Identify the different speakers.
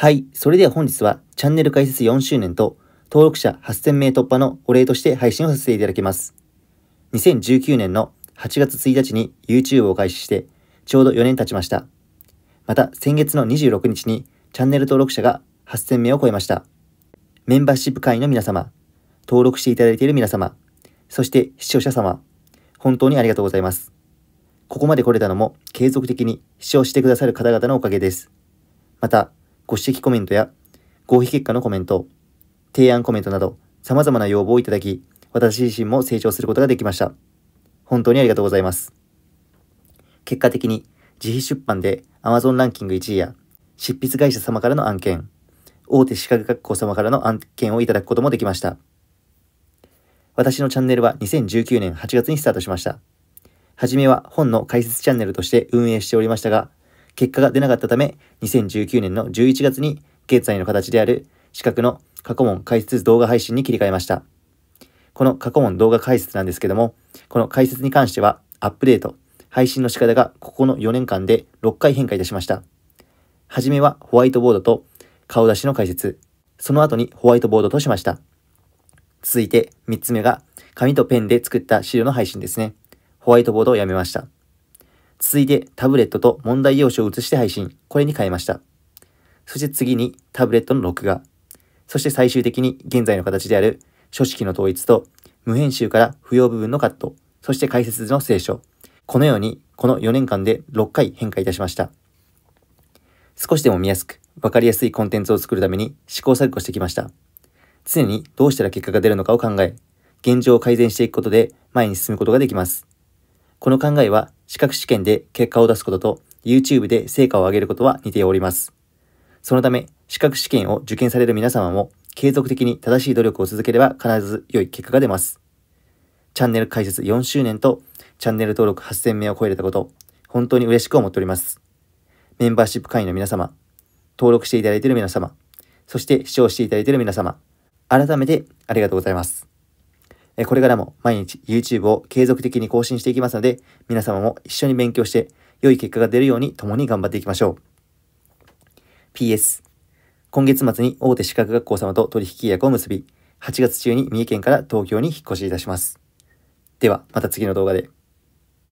Speaker 1: はい。それでは本日はチャンネル開設4周年と登録者8000名突破のお礼として配信をさせていただきます。2019年の8月1日に YouTube を開始してちょうど4年経ちました。また先月の26日にチャンネル登録者が8000名を超えました。メンバーシップ会員の皆様、登録していただいている皆様、そして視聴者様、本当にありがとうございます。ここまで来れたのも継続的に視聴してくださる方々のおかげです。また、ご指摘コメントや合否結果のコメント、提案コメントなど様々な要望をいただき、私自身も成長することができました。本当にありがとうございます。結果的に自費出版で Amazon ランキング1位や執筆会社様からの案件、大手資格学校様からの案件をいただくこともできました。私のチャンネルは2019年8月にスタートしました。はじめは本の解説チャンネルとして運営しておりましたが、結果が出なかったため、2019年の11月に現在の形である資格の過去問解説動画配信に切り替えました。この過去問動画解説なんですけども、この解説に関してはアップデート、配信の仕方がここの4年間で6回変化いたしました。はじめはホワイトボードと顔出しの解説、その後にホワイトボードとしました。続いて3つ目が紙とペンで作った資料の配信ですね。ホワイトボードをやめました。続いてタブレットと問題用紙を写して配信。これに変えました。そして次にタブレットの録画。そして最終的に現在の形である書式の統一と無編集から不要部分のカット、そして解説図の聖書。このようにこの4年間で6回変化いたしました。少しでも見やすく、わかりやすいコンテンツを作るために試行錯誤してきました。常にどうしたら結果が出るのかを考え、現状を改善していくことで前に進むことができます。この考えは資格試験で結果を出すことと YouTube で成果を上げることは似ております。そのため、資格試験を受験される皆様も継続的に正しい努力を続ければ必ず良い結果が出ます。チャンネル開設4周年とチャンネル登録8000名を超えれたこと、本当に嬉しく思っております。メンバーシップ会員の皆様、登録していただいている皆様、そして視聴していただいている皆様、改めてありがとうございます。えこれからも毎日 YouTube を継続的に更新していきますので、皆様も一緒に勉強して、良い結果が出るように共に頑張っていきましょう。PS、今月末に大手資格学校様と取引契約を結び、8月中に三重県から東京に引っ越しいたします。では、また次の動画で。